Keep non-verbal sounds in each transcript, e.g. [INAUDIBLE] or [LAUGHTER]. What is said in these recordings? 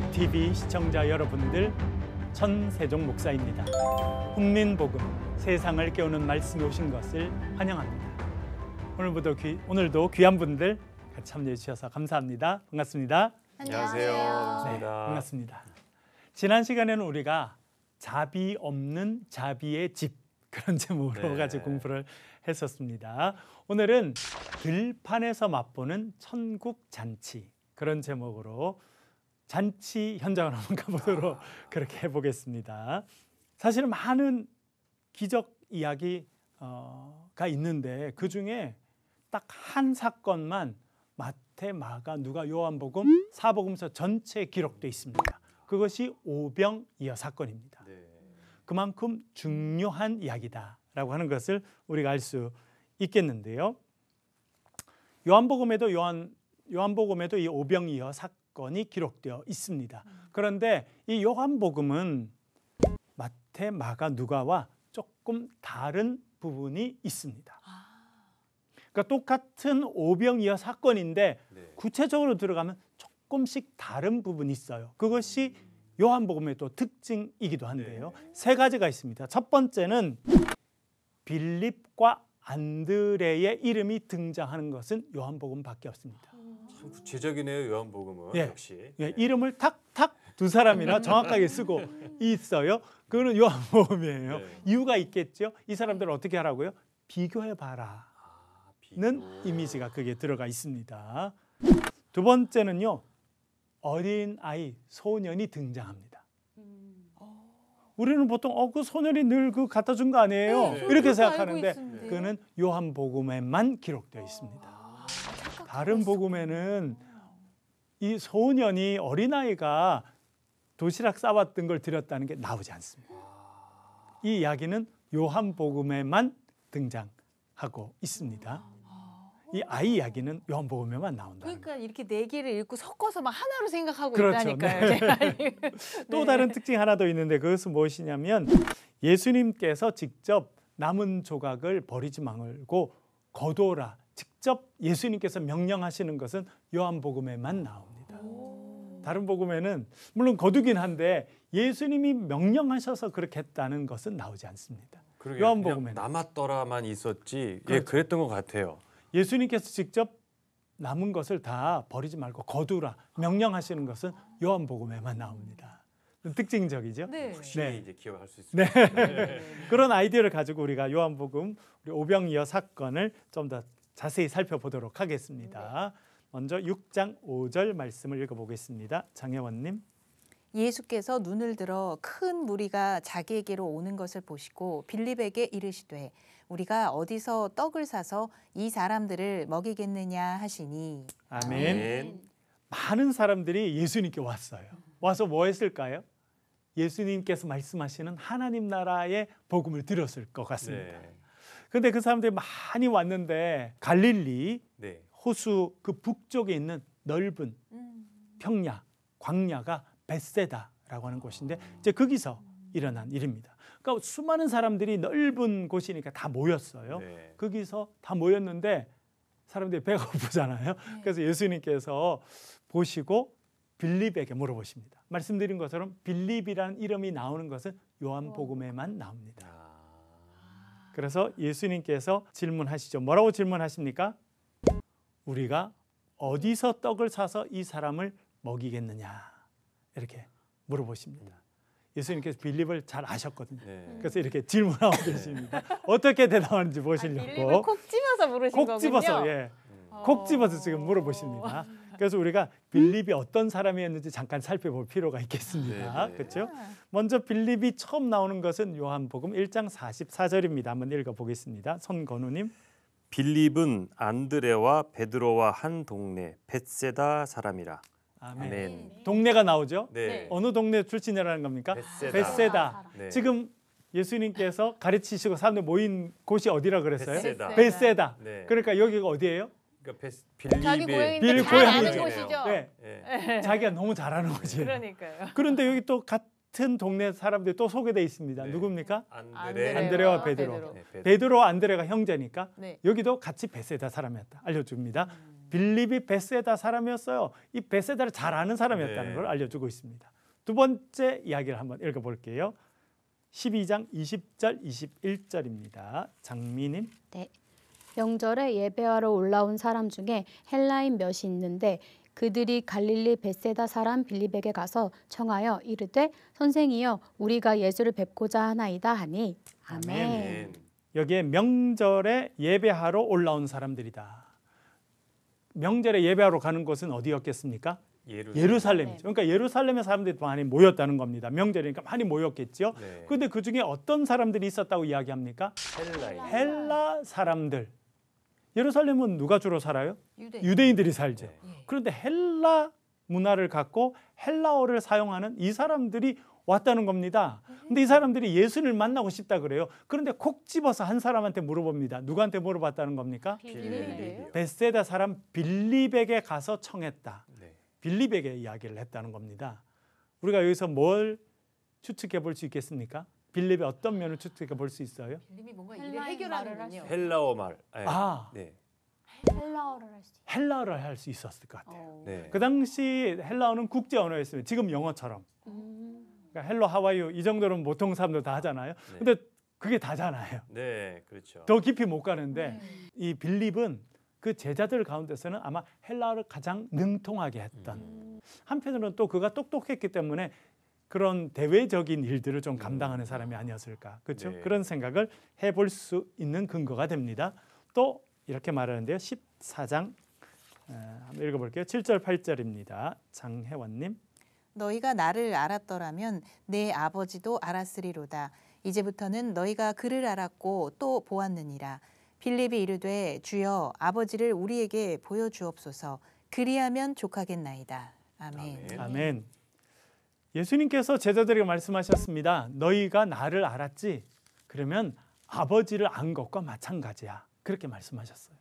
굿TV 그 시청자 여러분들 천세종 목사입니다. 국민복음, 세상을 깨우는 말씀이 오신 것을 환영합니다. 오늘부터 귀, 오늘도 귀한 분들 같이 참여해 주셔서 감사합니다. 반갑습니다. 안녕하세요. 네, 반갑습니다. 지난 시간에는 우리가 자비 없는 자비의 집 그런 제목으로 네. 가지 공부를 했었습니다. 오늘은 들판에서 맛보는 천국 잔치 그런 제목으로 잔치 현장을 한번 가보도록 아. 그렇게 해보겠습니다. 사실 많은 기적 이야기가 어, 있는데 그 중에 딱 한 사건만 마태, 마가, 누가, 요한복음, 사복음서 전체 기록돼 있습니다. 그것이 오병이어 사건입니다. 네. 그만큼 중요한 이야기다라고 하는 것을 우리가 알 수 있겠는데요. 요한복음에도 요한 요한복음에도 이 오병이어 사건 사건이 기록되어 있습니다. 음. 그런데 이 요한복음은 마태, 마가, 누가와 조금 다른 부분이 있습니다. 아. 그러니까 똑같은 오병이어 사건인데 네. 구체적으로 들어가면 조금씩 다른 부분이 있어요. 그것이 음. 요한복음의 또 특징이기도 한데요. 네. 세 가지가 있습니다. 첫 번째는 빌립과 안드레의 이름이 등장하는 것은 요한복음밖에 없습니다. 참 구체적이네요 요한복음은 예. 역시. 예. 예. 이름을 탁탁 두 사람이나 정확하게 쓰고 [LAUGHS] 있어요. 그거는 요한복음이에요. 네. 이유가 있겠죠. 이 사람들은 어떻게 하라고요? 비교해 봐라. 는 아, 이미지가 그게 들어가 있습니다. 두 번째는요. 어린 아이, 소년이 등장합니다. 음. 우리는 보통 어 그 소년이 늘 그 갖다 준 거 아니에요. 네, 이렇게 생각하는데 그는 요한복음에만 기록되어 있습니다. 아. 다른 복음에는 이 소년이 어린아이가 도시락 싸왔던 걸 드렸다는 게 나오지 않습니다. 이 이야기는 요한복음에만 등장하고 있습니다. 이 아이 이야기는 요한복음에만 나온다. 그러니까 이렇게 네 개를 읽고 섞어서 막 하나로 생각하고 그렇죠. 있다니까요. 네. [LAUGHS] 또 네. 다른 특징 하나 더 있는데 그것은 무엇이냐면 예수님께서 직접 남은 조각을 버리지 말고 거둬라 직접 예수님께서 명령하시는 것은 요한복음에만 나옵니다. 다른 복음에는 물론 거두긴 한데 예수님이 명령하셔서 그렇게 했다는 것은 나오지 않습니다. 요한복음에 남았더라만 있었지 예, 그렇죠. 예 그랬던 것 같아요. 예수님께서 직접 남은 것을 다 버리지 말고 거두라 명령하시는 것은 요한복음에만 나옵니다. 특징적이죠. 네. 네. 이제 기억할 수 있습니다. 네. 네. [LAUGHS] 그런 아이디어를 가지고 우리가 요한복음 우리 오병이어 사건을 좀더 자세히 살펴보도록 하겠습니다. 네. 먼저 6장 5절 말씀을 읽어보겠습니다. 장혜원님. 예수께서 눈을 들어 큰 무리가 자기에게로 오는 것을 보시고 빌립에게 이르시되 우리가 어디서 떡을 사서 이 사람들을 먹이겠느냐 하시니 아멘. 아멘. 많은 사람들이 예수님께 왔어요. 와서 뭐 했을까요? 예수님께서 말씀하시는 하나님 나라의 복음을 들었을 것 같습니다. 네. 근데 그 사람들이 많이 왔는데 갈릴리 네. 호수 그 북쪽에 있는 넓은 음. 평야, 광야가 벳세다라고 하는 곳인데 아. 이제 거기서 일어난 일입니다. 그러니까 수많은 사람들이 넓은 곳이니까 다 모였어요. 네. 거기서 다 모였는데 사람들이 배가 고프잖아요. 네. 그래서 예수님께서 보시고 빌립에게 물어보십니다. 말씀드린 것처럼 빌립이라는 이름이 나오는 것은 요한복음에만 나옵니다. 아. 그래서 예수님께서 질문하시죠. 뭐라고 질문하십니까? 우리가 어디서 떡을 사서 이 사람을 먹이겠느냐 이렇게 물어보십니다. 예수님께서 빌립을 잘 아셨거든요. 네. 그래서 이렇게 질문하고 계십니다. 어떻게 대답하는지 보시려고 아, 빌립을 콕 집어서 물으신 콕 거군요. 콕 집어서 예, 음. 콕 집어서 지금 물어보십니다. 그래서 우리가 빌립이 어떤 사람이었는지 잠깐 살펴볼 필요가 있겠습니다. 네네. 그렇죠? 아. 먼저 빌립이 처음 나오는 것은 요한복음 1장 44절입니다. 한번 읽어보겠습니다. 선건우 님. 빌립은 안드레와 베드로와 한 동네 벳세다 사람이라. 아멘. 아멘. 동네가 나오죠? 네. 네. 어느 동네 출신이라는 겁니까? 벳세다. 벳세다. 아, 네. 지금 예수님께서 가르치시고 사람들 모인 곳이 어디라 그랬어요? 벳세다. 벳세다. 네. 그러니까 여기가 어디예요? 그러니까 빌리 자기 고향인데 잘 아는 곳이죠. 네. 네. 자기가 너무 잘하는 거지. 그러니까요. 그런데 여기 또 같은 동네 사람들이 또 소개돼 있습니다. 네. 누굽니까? 안드레. 안드레와 베드로. 베드로. 베드로. 네, 베드로. 안드레가 형제니까 네. 여기도 같이 베세다 사람이었다. 알려줍니다. 음. 빌립이 베세다 사람이었어요. 이 베세다를 잘 아는 사람이었다는 네. 걸 알려주고 있습니다. 두 번째 이야기를 한번 읽어볼게요. 12장 20절 21절입니다. 장미님. 네. 명절에 예배하러 올라온 사람 중에 헬라인 몇이 있는데 그들이 갈릴리 베세다 사람 빌립에게 가서 청하여 이르되 선생이여 우리가 예수를 뵙고자 하나이다 하니 아멘. 아멘. 여기에 명절에 예배하러 올라온 사람들이다. 명절에 예배하러 가는 곳은 어디였겠습니까? 예루살렘. 예루살렘. 네. 그러니까 예루살렘의 사람들이 많이 모였다는 겁니다. 명절이니까 많이 모였겠죠. 네. 그런데 그 중에 어떤 사람들이 있었다고 이야기합니까? 헬라. 헬라 사람들. 예루살렘은 누가 주로 살아요? 유대인. 들이 살죠. 예. 그런데 헬라 문화를 갖고 헬라어를 사용하는 이 사람들이 왔다는 겁니다. 그런데이 사람들이 예수님을 만나고 싶다 그래요. 그런데 콕 집어서 한 사람한테 물어봅니다. 누구한테 물어봤다는 겁니까? 베세다 사람 빌립에게 가서 청했다. 네. 빌립에게 이야기를 했다는 겁니다. 우리가 여기서 뭘 추측해 볼 수 있겠습니까? 빌립의 어떤 면을 추측해 볼 수 있어요? 빌립이 뭔가 헬라할 해결하는군요. 헬라어 말. 네. 아. 네. 헬라어를 할수 있어요. 헬라어를 할 수 있었을 것 같아요. 어. 네. 그 당시 헬라어는 국제 언어였습니 지금 영어처럼. 음. 그러니까 헬로 하와이유 이 정도는 보통 사람들 다 하잖아요. 네. 근데 그게 다잖아요. 네, 그렇죠. 더 깊이 못 가는데 음. 이 빌립은 그 제자들 가운데서는 아마 헬라어를 가장 능통하게 했던 음. 한편으로는 또 그가 똑똑했기 때문에 그런 대외적인 일들을 좀 음. 감당하는 사람이 아니었을까. 그렇죠? 네. 그런 생각을 해볼 수 있는 근거가 됩니다. 또 이렇게 말하는데요. 14장 한번 읽어볼게요. 7절 8절입니다. 장혜원님. 너희가 나를 알았더라면 내 아버지도 알았으리로다. 이제부터는 너희가 그를 알았고 또 보았느니라. 빌립이 이르되 주여 아버지를 우리에게 보여주옵소서. 그리하면 족하겠나이다. 아멘. 아멘. 아멘. 예수님께서 제자들에게 말씀하셨습니다. 너희가 나를 알았지? 그러면 아버지를 안 것과 마찬가지야. 그렇게 말씀하셨어요.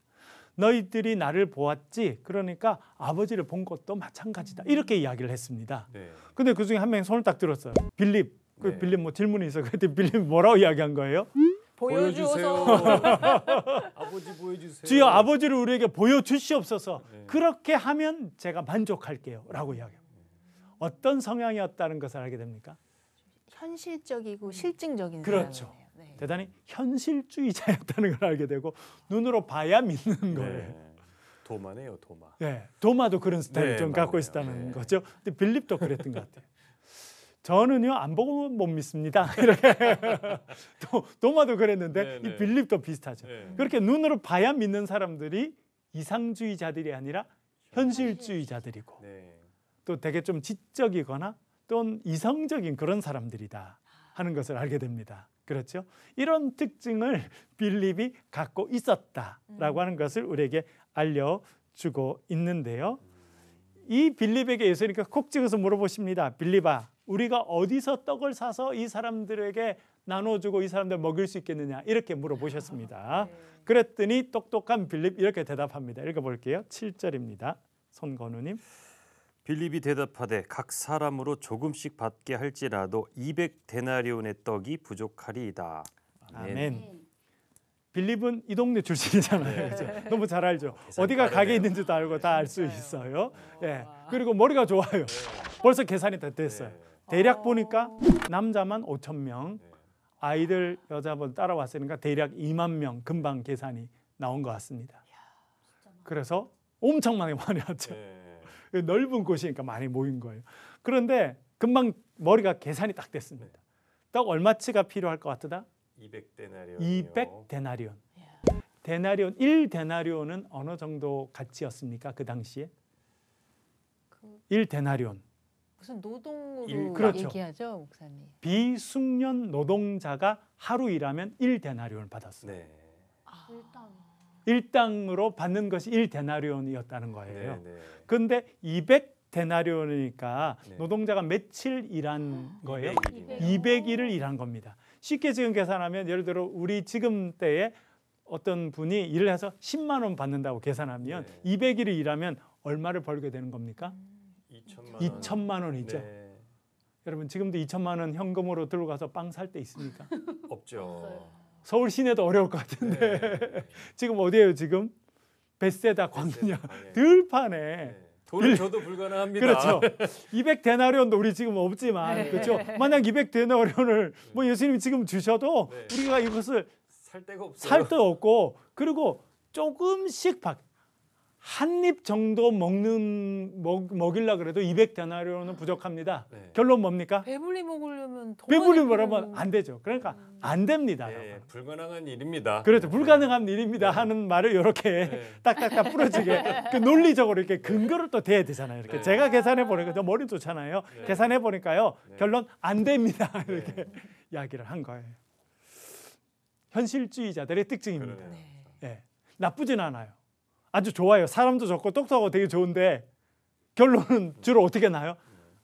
너희들이 나를 보았지? 그러니까 아버지를 본 것도 마찬가지다. 이렇게 이야기를 했습니다. 네. 근데 그 중에 한 명이 손을 딱 들었어요. 빌립. 그 네. 빌립 뭐 질문이 있어. 그랬더니 빌립 뭐라고 이야기한 거예요? 보여주세요. 아버지 보여주세요. 주여 아버지를 우리에게 보여주시옵소서. 네. 그렇게 하면 제가 만족할게요. 라고 이야기해요. 어떤 성향이었다는 것을 알게 됩니까? 현실적이고 음. 실증적인 그렇죠. 네. 대단히 현실주의자였다는 걸 알게 되고 눈으로 봐야 믿는 네. 거예요. 네. 도마네요, 도마. 네, 도마도 그런 스타일을 네, 좀 갖고 있었다는 네. 거죠. 근데 빌립도 그랬던 것 같아요. 저는요 안 보고 못 믿습니다. [LAUGHS] 이렇게 도, 도마도 그랬는데 네, 이 빌립도 비슷하죠. 그렇게 눈으로 봐야 믿는 사람들이 이상주의자들이 아니라 현실주의자들이고. 또 되게 좀 지적이거나 또는 이성적인 그런 사람들이다 하는 것을 알게 됩니다. 그렇죠? 이런 특징을 빌립이 갖고 있었다라고 음. 하는 것을 우리에게 알려주고 있는데요. 이 빌립에게 예수님께서 콕 찍어서 물어보십니다. 빌립아, 우리가 어디서 떡을 사서 이 사람들에게 나눠주고 이 사람들 먹일 수 있겠느냐 이렇게 물어보셨습니다. 아, 네. 그랬더니 똑똑한 빌립 이렇게 대답합니다. 읽어볼게요. 7절입니다. 손건우님. 빌립이 대답하되 각 사람으로 조금씩 받게 할지라도 200 데나리온의 떡이 부족하리이다. 아멘. 아멘. 빌립은 이 동네 출신이잖아요. 그렇죠? 너무 잘 알죠. 어디가 가게 있는지도 알고 다 알수 네. 있어요. 예. 그리고 머리가 좋아요. 벌써 계산이 다 됐어요. 네. 대략 어. 보니까 남자만 5천 명, 아이들 여자분 따라왔으니까 대략 2만 명 금방 계산이 나온 것 같습니다. 그래서 엄청 많이 많이 왔죠. 그 넓은 곳이니까 많이 모인 거예요. 그런데 금방 머리가 계산이 딱 됐습니다. 네. 딱 얼마치가 필요할 것 같다? 200데나리온. 데나리온 1데나리온은 예. 어느 정도 가치였습니까? 그 당시에? 1데나리온. 그 무슨 노동으로 일, 그렇죠. 얘기하죠, 목사님. 네. 비숙련 노동자가 하루 일하면 1데나리온을 받았어요. 네. 아... 일당으로 받는 것이 일데나리온이었다는 거예요. 그런데 네, 네. 이백 데나리온이니까 네. 노동자가 며칠 일한 아, 거예요? 이백 일을 일한 겁니다. 쉽게 지금 계산하면 예를 들어 우리 지금 때에 어떤 분이 일을 해서 10만 원 받는다고 계산하면 네. 200일을 일하면 얼마를 벌게 되는 겁니까? 2천만, 음. 원. 이죠 여러분 지금도 2천만 원 현금으로 들고 가서 빵 살 때 있습니까? 없죠. 서울 시내도 어려울 것 같은데 네. [LAUGHS] 지금 어디에요 지금? 베세다 광야 들판에 네. 돈을 줘도 네. 불가능합니다. 그렇죠. 200데나리온도 [LAUGHS] 우리 지금 없지만 네. 그렇죠. 만약 200데나리온을 뭐 예수님이 지금 주셔도 네. 우리가 이것을 살 데가 없어요. 살데 없고 그리고 조금씩 박 한입 정도 먹는 먹 먹일라 그래도 200데나리온은 부족합니다. 네. 결론 뭡니까? 배불리 먹으려면 배불리 먹으면 뭐. 안 되죠. 그러니까 음. 안 됩니다. 예, 불가능한 일입니다. 그렇죠. 네. 불가능한 일입니다 네. 하는 말을 이렇게 네. 딱딱딱 부러지게 [LAUGHS] 그 논리적으로 이렇게 근거를 또 대야 되잖아요. 이렇게 네. 제가 계산해 보니까 저 머리 좋잖아요. 네. 계산해 보니까요 네. 결론 안 됩니다 이렇게 이야기를 한 거예요. 현실주의자들의 특징입니다. 네 네. 예, 나쁘진 않아요. 아주 좋아요. 사람도 좋고 똑똑하고 되게 좋은데 결론은 주로 어떻게 나요?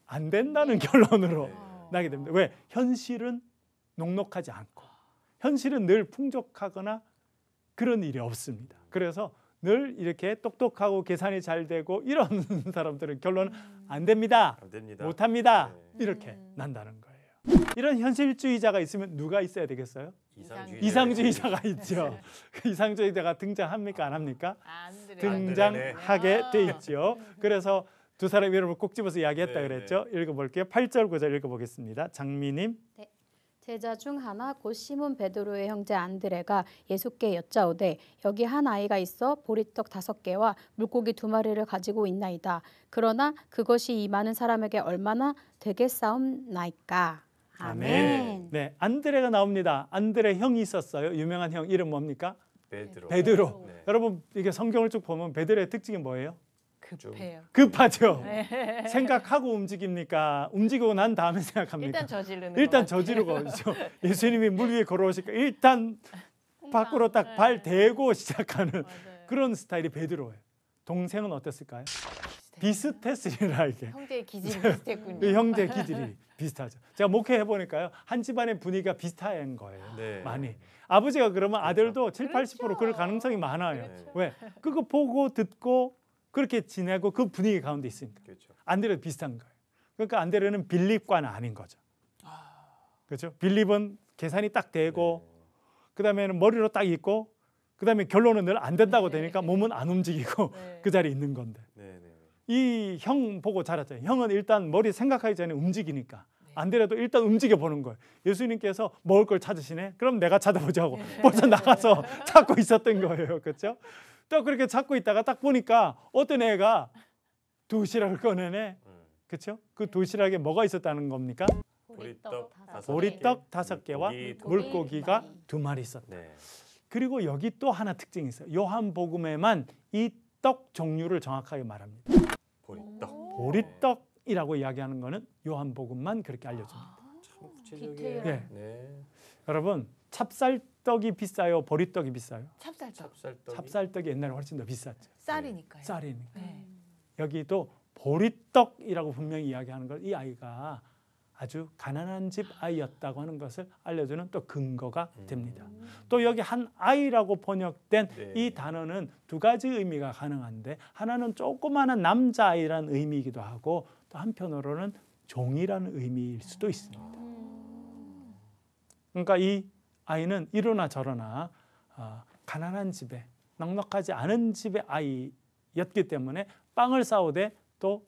안 된다는 네. 결론으로 네. 나게 됩니다. 왜? 현실은 녹록하지 않고 현실은 늘 풍족하거나 그런 일이 없습니다. 그래서 늘 이렇게 똑똑하고 계산이 잘 되고 이런 [LAUGHS] 사람들은 결론 음. 안 됩니다. 안 됩니다. 못 합니다. 네. 이렇게 음. 난다는 거예요. 이런 현실주의자가 있으면 누가 있어야 되겠어요? 이상주의자가, 이상주의자가 [LAUGHS] 있죠. 그 이상주의자가 등장합니까 안 합니까? 아, 안 등장하게 아돼 있죠. 그래서 두 사람 이름을 꼭 집어서 이야기했다 네, 네. 그랬죠. 읽어볼게요. 8절 9절 읽어보겠습니다. 장미님. 네. 제자 중 하나 곧 시몬 베드로의 형제 안드레가 예수께 여짜오되 여기 한 아이가 있어 보리떡 다섯 개와 물고기 두 마리를 가지고 있나이다. 그러나 그것이 이 많은 사람에게 얼마나 되겠사옵나이까. 아멘. 네. 네, 안드레가 나옵니다. 안드레 형이 있었어요. 유명한 형 이름 뭡니까? 베드로. 베드로. 네. 여러분 이게 성경을 쭉 보면 베드로의 특징이 뭐예요? 급해요. 급하죠. 네. 생각하고 움직입니까? 움직이고 난 다음에 생각합니까? 일단 저지르는 일단 저지르고 죠 예수님이 물 위에 걸어오시까 일단 음, 밖으로 아, 딱발 네. 대고 시작하는 맞아요. 그런 스타일이 베드로예요. 동생은 어땠을까요? 비슷했으리라 이게. 형제의 기질이 비슷했군요. 형제 기질이. 비슷하죠. 제가 목회해 보니까요. 한 집안의 분위기가 비슷한 거예요. 네. 많이. 아버지가 그러면 그렇죠. 아들도 칠, 팔십 프로 그럴 그렇죠. 가능성이 많아요. 그렇죠. 왜? 그거 보고 듣고 그렇게 지내고 그 분위기 가운데 있으니까. 그렇죠. 안드레 비슷한 거예요. 그러니까 안드레는 빌립과는 아닌 거죠. 아. 그렇죠? 빌립은 계산이 딱 되고 네. 그다음에는 머리로 딱 있고 그다음에 결론은 늘 안 된다고 네. 되니까 몸은 안 움직이고 네. [LAUGHS] 그 자리에 있는 건데. 네, 네. 이형 보고 자랐잖아요. 형은 일단 머리 생각하기 전에 움직이니까 네. 안 되려도 일단 움직여 보는 거예요. 예수님께서 먹을 걸 찾으시네. 그럼 내가 찾아보자고 네. [LAUGHS] 벌써 나가서 찾고 있었던 거예요. 그렇죠? 또 그렇게 찾고 있다가 딱 보니까 어떤 애가 도시락을 꺼내네. 그렇죠? 그 네. 도시락에 뭐가 있었다는 겁니까? 보리떡 다섯, 보리떡 다섯 개와 물고기, 가두 마리 있었다. 네. 그리고 여기 또 하나 특징이 있어요. 요한복음에만 이 떡 종류를 정확하게 말합니다. 보리떡. 보리떡 이라고 이야기하는 것은 요한복음만 그렇게 알려줍니다. 아, 참 음, 구체적이에요. 네. 예. 네. 여러분 찹쌀떡이 비싸요, 보리떡이 비싸요? 찹쌀떡. 찹쌀떡이? 찹쌀떡이 옛날에 훨씬 더 비쌌죠. 쌀이니까요. 쌀이니까. 네. 여기도 보리떡이라고 분명히 이야기하는 걸 이 아이가 아주 가난한 집 아이였다고 하는 것을 알려주는 또 근거가 음. 됩니다. 음. 또 여기 한 아이라고 번역된 네. 이 단어는 두 가지 의미가 가능한데 하나는 조그마한 남자아이라는 의미이기도 하고 또 한편으로는 종이라는 의미일 수도 있습니다. 그러니까 이 아이는 이러나 저러나 아, 가난한 집에 넉넉하지 않은 집의 아이였기 때문에 빵을 싸오되 또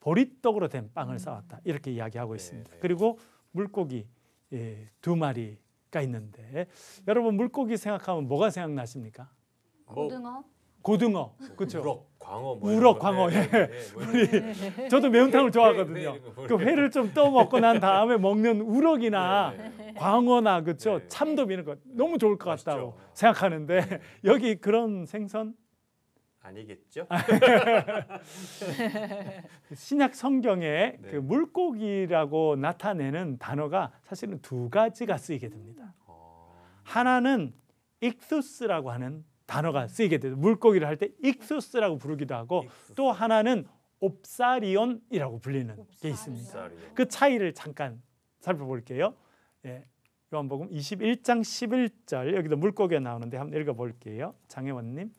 보리떡으로 된 빵을 음. 싸왔다 이렇게 이야기하고 있습니다. 네. 그리고 물고기 예, 두 마리가 있는데 여러분 물고기 생각하면 뭐가 생각나십니까? 고등어. 고등어, 그렇죠. 우럭, 광어, 뭐 우럭, 광어. 네, 예. 네, 네. 우리 저도 매운탕을 좋아하거든요. 그 회를 좀떠 먹고 난 다음에 먹는 우럭이나 네, 광어나 그렇죠. 참돔 이런 거 너무 좋을 것 같다고 생각하는데 [LAUGHS] 여기 그런 생선 아니겠죠? [LAUGHS] 신약 성경에 네. 그 물고기라고 나타내는 단어가 사실은 두 가지가 쓰이게 됩니다. 어... 하나는 익투스라고 하는 단어가 쓰이게 돼요. 물고기를 할 때 익수스라고 부르기도 하고 익수스. 또 하나는 옵사리온이라고 불리는 옵사리온. 게 있습니다. 옵사리온. 그 차이를 잠깐 살펴볼게요. 예. 요한복음 21장 11절 여기도 물고기가 나오는데 한번 읽어볼게요. 장혜원님.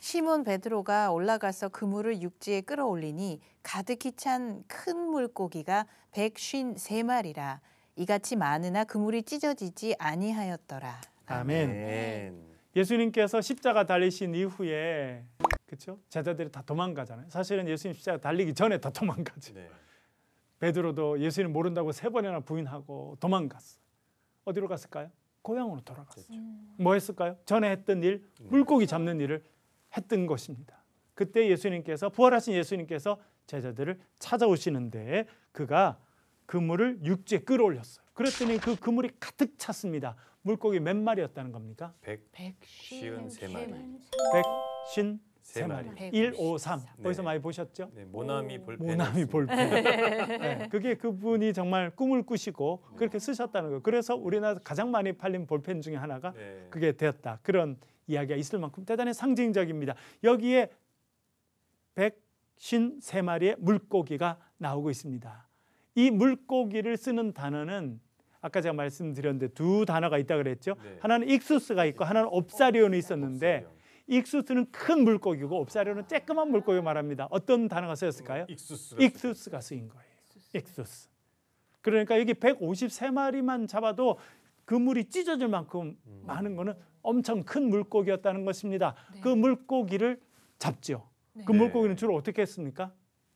시몬 베드로가 올라가서 그물을 육지에 끌어올리니 가득히 찬 큰 물고기가 백쉰 세 마리라 이같이 많으나 그물이 찢어지지 아니하였더라. 아멘. 아멘. 네. 예수님께서 십자가 달리신 이후에 그렇죠? 제자들이 다 도망가잖아요. 사실은 예수님 십자가 달리기 전에 다 도망가지. 네. 베드로도 예수님 모른다고 세 번이나 부인하고 도망갔어. 어디로 갔을까요? 고향으로 돌아갔어요. 그렇죠. 음. 뭐 했을까요? 전에 했던 일, 음. 물고기 잡는 일을 했던 것입니다. 그때 예수님께서 부활하신 예수님께서 제자들을 찾아오시는데 그가 그물을 육지에 끌어올렸어요. 그랬더니 그 그물이 가득 찼습니다. 물고기 몇 마리였다는 겁니까? 백, 백쉰 마리. 백쉰 세 마리. 1, 5, 3. 거기서 많이 보셨죠? 네, 모나미 볼펜. 모나미 볼펜. [LAUGHS] 네, 그게 그분이 정말 꿈을 꾸시고 그렇게 쓰셨다는 거예요. 그래서 우리나라에서 가장 많이 팔린 볼펜 중에 하나가 네. 그게 되었다. 그런 이야기가 있을 만큼 대단히 상징적입니다. 여기에 백신 세마리의 물고기가 나오고 있습니다. 이 물고기를 쓰는 단어는 아까 제가 말씀드렸는데 두 단어가 있다 그랬죠. 네. 하나는 익수스가 있고 네. 하나는 옵사리온이 네, 있었는데 익수스는 큰 물고기고 옵사리온은 쬐끄만 물고기 말합니다. 어떤 단어가 쓰였을까요? 음, 익수스가, 익수스가 쓰인 거예요. 익수스. 그러니까 여기 153마리만 잡아도 그물이 찢어질 만큼 음. 많은 거는 엄청 큰 물고기였다는 것입니다. 네. 그 물고기를 잡죠. 네. 그 네. 물고기는 주로 어떻게 했습니까?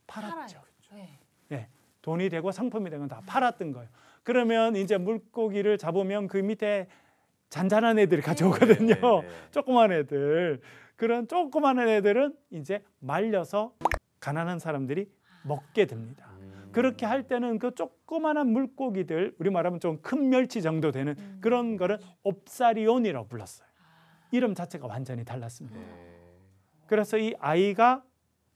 팔았죠. 네. 예, 돈이 되고 상품이 되면 다 팔았던 거예요. 그러면 이제 물고기를 잡으면 그 밑에 잔잔한 애들이 네. 가져오거든요. 네, 네, 네, 조그만 애들. 그런 조그만 애들은 이제 말려서 가난한 사람들이 먹게 됩니다. 음. 그렇게 할 때는 그 조그만한 물고기들, 우리 말하면 좀 큰 멸치 정도 되는 음. 그런 거를 옵사리온이라고 불렀어요. 아. 이름 자체가 완전히 달랐습니다. 네. 그래서 이 아이가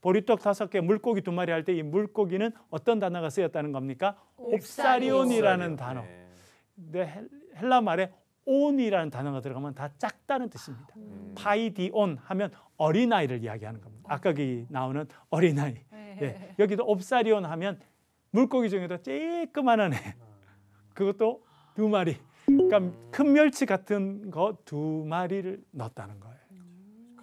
보리떡 다섯 개, 물고기 두 마리 할 때 이 물고기는 어떤 단어가 쓰였다는 겁니까? 옵사리온이라는 단어. 네. 근데 헬라 말에 온이라는 단어가 들어가면 다 작다는 뜻입니다. 음. 파이디온 하면 어린아이를 이야기하는 겁니다. 아까 그 나오는 어린아이. 예. 여기도 옵사리온 하면 물고기 중에도 쬐끄만한 애. 그것도 두 마리. 그러니까 큰 멸치 같은 거 두 마리를 넣었다는 거예요.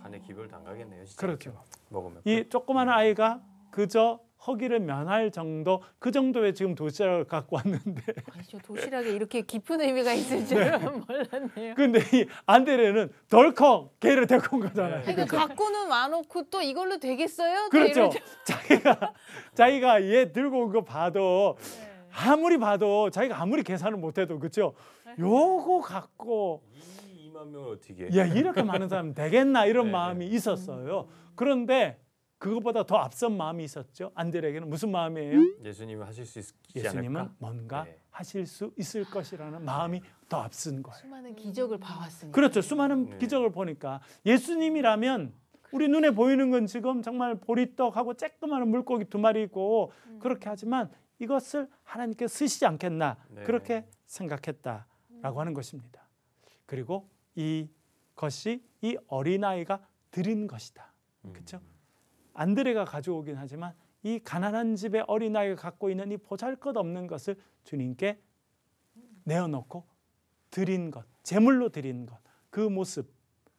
간에 기별 당가겠네요. 그렇죠. 먹으면 이 그 조그만 음. 아이가 그저 허기를 면할 정도 그 정도의 지금 도시락을 [LAUGHS] 갖고 왔는데 아니 저 도시락에 이렇게 깊은 의미가 있을 네. 줄은 네. 몰랐네요. 근데 이 안데레는 덜컥 개를 데리고 온 거잖아요. 네. 그러니까 그렇죠. 갖고는 와놓고 또 이걸로 되겠어요? 그렇죠. [LAUGHS] 자기가 자기가 얘 들고 온 거 봐도 네. 아무리 봐도 자기가 아무리 계산을 못해도 그렇죠. 요거 갖고 명을 어떻게? 예, 이렇게 많은 사람 되겠나 이런 네, 네. 마음이 있었어요. 그런데 그것보다 더 앞선 마음이 있었죠. 안드레에게는 무슨 마음이에요? 예수님은 하실 수 있지 예수님은 뭔가 네. 하실 수 있을 것이라는 마음이 더 앞선 거예요. 수많은 기적을 봐왔으니까. 그렇죠. 수많은 네. 기적을 보니까 예수님이라면 우리 눈에 보이는 건 지금 정말 보리떡하고 쬐끄마한 물고기 두 마리고 음. 그렇게 하지만 이것을 하나님께 쓰시지 않겠나 네. 그렇게 생각했다라고 하는 것입니다. 그리고 이것이 이 어린아이가 드린 것이다. 음. 그렇 안드레가 가져오긴 하지만 이 가난한 집의 어린아이가 갖고 있는 이 보잘것없는 것을 주님께 내어놓고 드린 것, 제물로 드린 것, 그 모습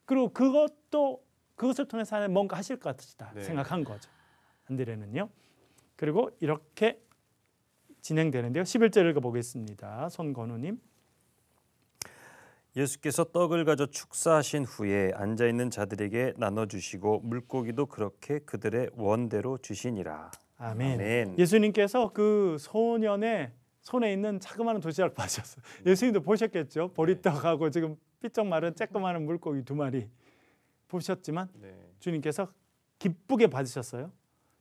그리고 그것도 그것을 통해서 하나 뭔가 하실 것이다 네. 생각한 거죠. 안드레는요. 그리고 이렇게 진행되는데요. 11절 읽어보겠습니다. 손건우님. 예수께서 떡을 가져 축사하신 후에 앉아 있는 자들에게 나눠 주시고 물고기도 그렇게 그들의 원대로 주시니라. 아멘. 아멘. 예수님께서 그 소년의 손에 있는 자그마한 도시락 받으셨어 음. 예수님도 보셨겠죠. 보리떡하고 네. 지금 삐쩍 마른 쬐끄마한 물고기 두 마리 보셨지만 네. 주님께서 기쁘게 받으셨어요.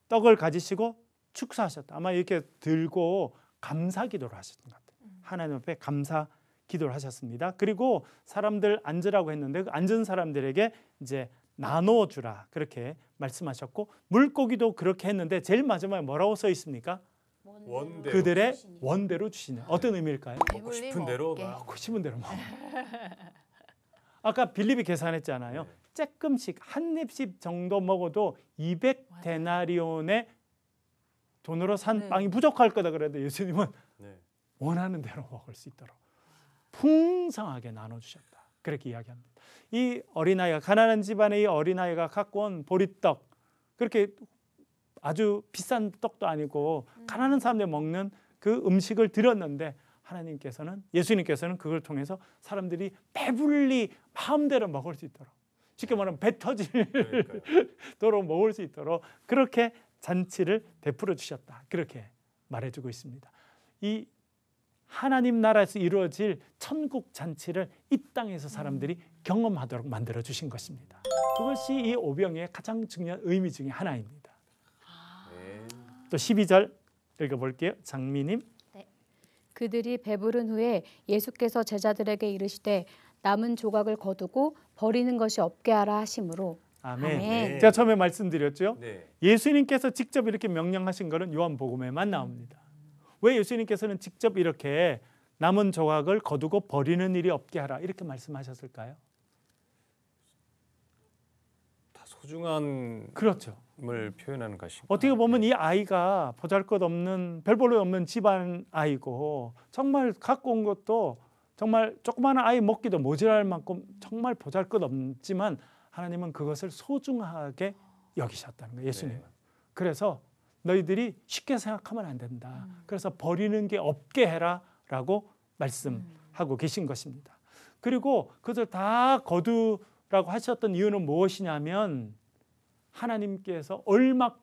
떡을 가지시고 축사하셨다. 아마 이렇게 들고 감사기도를 하셨던 것 같아요. 음. 하나님 앞에 감사 기도를 하셨습니다. 그리고 사람들 앉으라고 했는데 그 앉은 사람들에게 이제 나눠 주라 그렇게 말씀하셨고 물고기도 그렇게 했는데 제일 마지막에 뭐라고 써 있습니까? 원대로 그들의 주시니. 원대로 주시는 어떤 네. 의미일까요? 먹고 싶은 대로 먹고 싶은 대로 먹. 아까 빌립이 계산했잖아요. 조금씩 네. 한 입씩 정도 먹어도 200 데나리온의 돈으로 산 네. 빵이 부족할 거다 그래도 예수님은 네. 원하는 대로 먹을 수 있도록 풍성하게 나눠주셨다. 그렇게 이야기합니다. 이 어린아이가 가난한 집안의 이 어린아이가 갖고 온 보리떡 그렇게 아주 비싼 떡도 아니고 음. 가난한 사람들 먹는 그 음식을 드렸는데 하나님께서는 예수님께서는 그걸 통해서 사람들이 배불리 마음대로 먹을 수 있도록 쉽게 말하면 배 터질도록 [LAUGHS] 먹을 수 있도록 그렇게 잔치를 베풀어 주셨다 그렇게 말해주고 있습니다. 이 하나님 나라에서 이루어질 천국 잔치를 이 땅에서 사람들이 경험하도록 만들어 주신 것입니다. 그것이 이 오병의 가장 중요한 의미 중의 하나입니다. 네. 또 12절 읽어볼게요. 장미님. 네. 그들이 배부른 후에 예수께서 제자들에게 이르시되 남은 조각을 거두고 버리는 것이 없게 하라 하심으로. 아멘. 아멘. 네. 제가 처음에 말씀드렸죠. 네. 예수님께서 직접 이렇게 명령하신 것은 요한복음에만 나옵니다. 왜 예수님께서는 직접 이렇게 남은 조각을 거두고 버리는 일이 없게 하라 이렇게 말씀하셨을까요? 다 소중한 그렇죠. 을 표현하는 것이고 어떻게 보면 네. 이 아이가 보잘것없는 별볼로 없는 집안 아이고 정말 갖고 온 것도 정말 조그마한 아이 먹기도 모자랄 만큼 정말 보잘것없지만 하나님은 그것을 소중하게 여기셨다는 거예요. 예수님. 네. 그래서 너희들이 쉽게 생각하면 안 된다. 음. 그래서 버리는 게 없게 해라라고 말씀하고 음. 계신 것입니다. 그리고 그것다 거두라고 하셨던 이유는 무엇이냐면 하나님께서 얼마나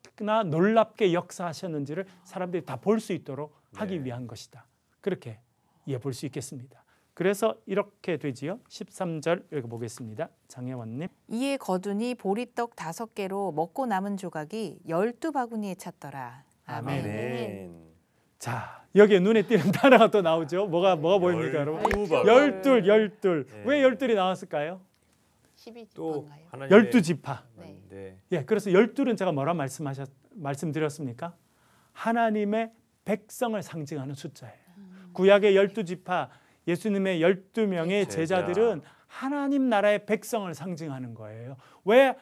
놀랍게 역사하셨는지를 사람들이 다 볼 수 있도록 하기 네. 위한 것이다. 그렇게 이해 볼 수 있겠습니다. 그래서 이렇게 되지요. 13절 읽어보겠습니다. 장혜원님. 이에 거두니 보리떡 다섯 개로 먹고 남은 조각이 열두 바구니에 찼더라. 아멘. 아멘. 자 여기에 눈에 띄는 [LAUGHS] 단어가 또 나오죠. 뭐가 뭐가 보입니까, 여러분? 열둘, 열둘. 네. 왜 열둘이 나왔을까요? 12지파인가요? 열두 지파. 네. 네. 예, 그래서 열둘은 제가 뭐라 말씀하셨 말씀드렸습니까? 하나님의 백성을 상징하는 숫자예요. 음. 구약의 열두 지파 예수님의 12명의 제자. 제자들은 하나님 나라의 백성을 상징하는 거예요. 왜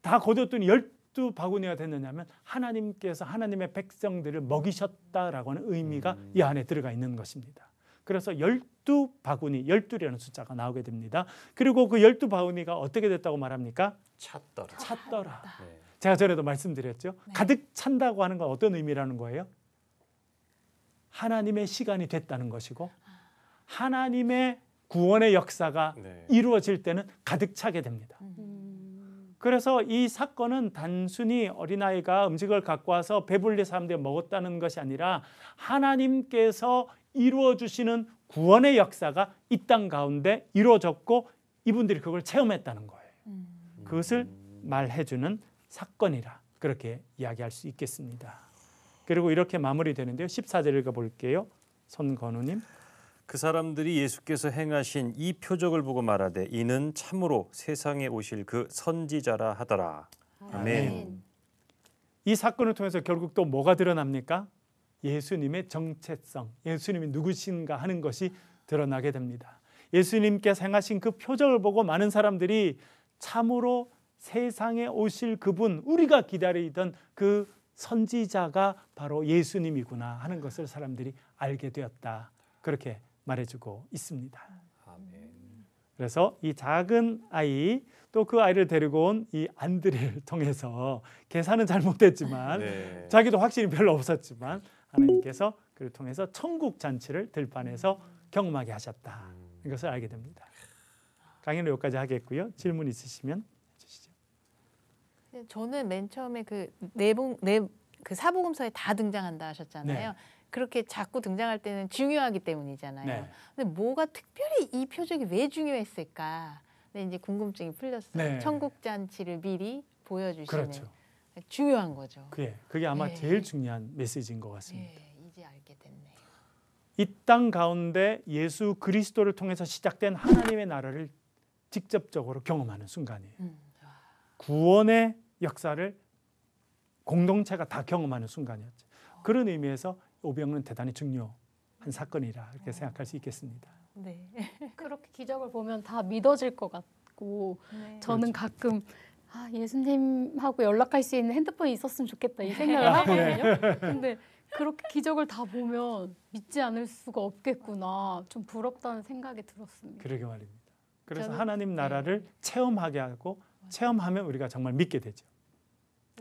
다 거뒀더니 열두 바구니가 됐느냐면 하나님께서 하나님의 백성들을 먹이셨다라고 하는 의미가 음. 이 안에 들어가 있는 것입니다. 그래서 열두 바구니, 열두라는 숫자가 나오게 됩니다. 그리고 그 열두 바구니가 어떻게 됐다고 말합니까? 찼더라. 찼더라. 네. 제가 전에도 말씀드렸죠. 네. 가득 찬다고 하는 건 어떤 의미라는 거예요? 하나님의 시간이 됐다는 것이고 하나님의 구원의 역사가 네. 이루어질 때는 가득 차게 됩니다. 음. 그래서 이 사건은 단순히 어린아이가 음식을 갖고 와서 배불리 사람들이 먹었다는 것이 아니라 하나님께서 이루어 주시는 구원의 역사가 이 땅 가운데 이루어졌고 이분들이 그걸 체험했다는 거예요. 음. 그것을 음. 말해 주는 사건이라 그렇게 이야기할 수 있겠습니다. 그리고 이렇게 마무리되는데요. 14절 읽어 볼게요. 손건우님 그 사람들이 예수께서 행하신 이 표적을 보고 말하되 이는 참으로 세상에 오실 그 선지자라 하더라. 아멘. 이 사건을 통해서 결국 또 뭐가 드러납니까? 예수님의 정체성, 예수님이 누구신가 하는 것이 드러나게 됩니다. 예수님께 행하신 그 표적을 보고 많은 사람들이 참으로 세상에 오실 그분, 우리가 기다리던 그 선지자가 바로 예수님이구나 하는 것을 사람들이 알게 되었다. 그렇게 말해주고 있습니다. 아멘. 그래서 이 작은 아이 또 그 아이를 데리고 온 이 안드레를 [LAUGHS] 통해서 계산은 잘못했지만 네. 자기도 확실히 별로 없었지만 하나님께서 그를 통해서 천국 잔치를 들판에서 경험하게 하셨다. 음. 이것을 알게 됩니다. 강의는 여기까지 하겠고요. 질문 있으시면 주시죠 네, 저는 맨 처음에 그 내봉 내그 사복음서에 다 등장한다 하셨잖아요. 네. 그렇게 자꾸 등장할 때는 중요하기 때문이잖아요. 네. 근데 뭐가 특별히 이 표적이 왜 중요했을까? 근 네, 이제 궁금증이 풀렸어요. 네. 천국잔치를 미리 보여주시는 그렇죠. 중요한 거죠. 그게 그게 아마 예. 제일 중요한 메시지인 것 같습니다. 예, 이제 알게 됐네요. 이 땅 가운데 예수 그리스도를 통해서 시작된 하나님의 나라를 직접적으로 경험하는 순간이에요. 음. 구원의 역사를 공동체가 다 경험하는 순간이었죠. 어. 그런 의미에서 오병은 대단히 중요한 사건이라 이렇게 생각할 수 있겠습니다. 네. [LAUGHS] 그렇게 기적을 보면 다 믿어질 것 같고 네. 저는 그렇죠. 가끔 아, 예수님하고 연락할 수 있는 핸드폰이 있었으면 좋겠다 이 생각을 아, 하거든요. 네. 근데 그렇게 기적을 다 보면 믿지 않을 수가 없겠구나. 좀 부럽다는 생각이 들었습니다. 그러게 말입니다. 그래서 하나님 네. 나라를 네. 체험하게 하고 체험하면 우리가 정말 믿게 되죠.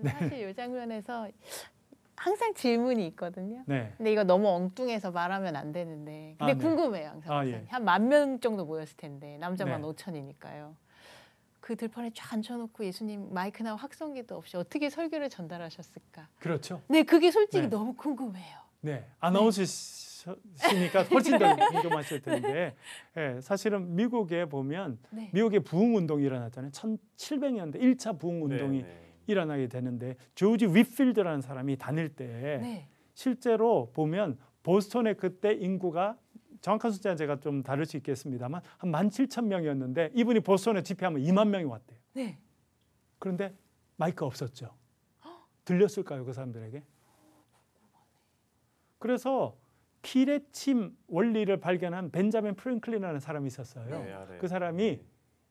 사실 이 장면에서 항상 질문이 있거든요. 네. 근데 이거 너무 엉뚱해서 말하면 안 되는데. 근데 아, 네. 궁금해요, 아, 항상. 아, 예. 한만 명 정도 모였을 텐데 남자만 네. 5천이니까요. 그 들판에 쫙 앉혀놓고 예수님 마이크나 확성기도 없이 어떻게 설교를 전달하셨을까? 그렇죠. 네, 그게 솔직히 네. 너무 궁금해요. 네, 아나운서시니까 네. 훨씬 더 [LAUGHS] 궁금하실 텐데 네, 사실은 미국에 보면 네. 미국의 부흥운동이 일어났잖아요. 1700년대 1차 부흥운동이 네, 일어나게 되는데 조지 윗필드라는 사람이 다닐 때 네. 실제로 보면 보스턴의 그때 인구가 정확한 숫자는 제가 좀 다를 수 있겠습니다만 한 만 칠천 명이었는데 이분이 보스턴에 집회하면 이만 명이 왔대요. 네. 그런데 마이크 없었죠. 들렸을까요 그 사람들에게? 그래서 피레침 원리를 발견한 벤자민 프랭클린이라는 사람이 있었어요. 네, 그 사람이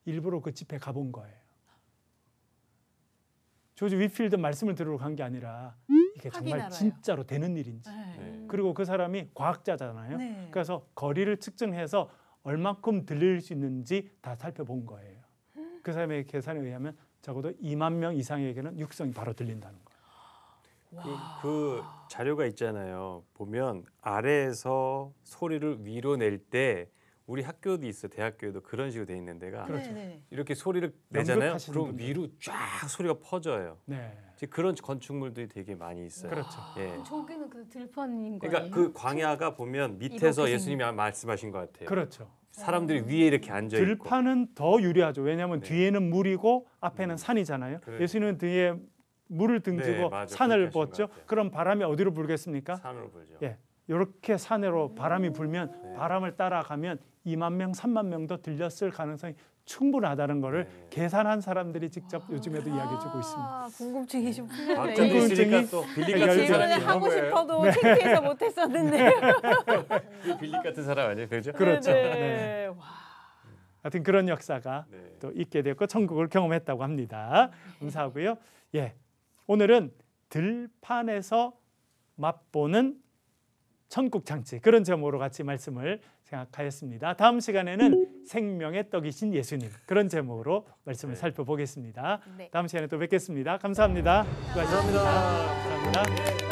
일부러 그 집회 가본 거예요. 조지 위필드 말씀을 들으러 간 게 아니라 이게 정말 확인요 진짜로 되는 일인지 네. 네. 그리고 그 사람이 과학자잖아요. 네. 그래서 거리를 측정해서 얼마큼 들릴 수 있는지 다 살펴본 거예요. 그 사람의 계산에 의하면 적어도 2만 명 이상에게는 육성이 바로 들린다는 거예요. 그, 그 자료가 있잖아요. 보면 아래에서 소리를 위로 낼때 우리 학교도 있어 대학교에도 그런 식으로 돼 있는 데가 그렇죠. 네, 네. 이렇게 소리를 내잖아요. 그럼 분 위로 쫙 소리가 퍼져요. 네. 그런 건축물들이 되게 많이 있어요. 그렇죠. 예. 저기는 그 들판인 거예요. 그러니까 그 광야가 보면 밑에서 예수님이 아 말씀하신 것 같아요. 그렇죠. 사람들이 위에 이렇게 앉아 있고 들판은 더 유리하죠. 왜냐하면 네. 뒤에는 물이고 앞에는 음. 산이잖아요. 그래. 그렇죠. 예수님은 뒤에 물을 등지고 네, 산을 벗죠. 그럼 바람이 어디로 불겠습니까? 산으로 불죠. 예. 이렇게 산으로 바람이 음. 불면 네. 바람을 따라가면 2만 명, 3만 명도 들렸을 가능성이 충분하다는 것을 네. 계산한 사람들이 직접 요즘에도 이야기해주고 있습니다. 아, 궁금증이 좀 풀리네요. 궁금증이 아, 빌리 같 하고 싶어도 네. 피해서 못했었는데. 빌리 같은 사람 아니에요, 그죠? 그렇죠. 네. 네. 네. 하여튼 그런 역사가 네. 또 있게 되었고 천국을 경험했다고 합니다. 감사하고요. 예, 오늘은 들판에서 맛보는 천국 잔치 그런 제목으로 같이 말씀을 생각하였습니다. 다음 시간에는 생명의 떡이신 예수님 그런 제목으로 말씀을 네. 살펴보겠습니다. 네. 다음 시간에 또 뵙겠습니다. 감사합니다. 감사합니다. 수고하셨습니다. 감사합니다. 감사합니다.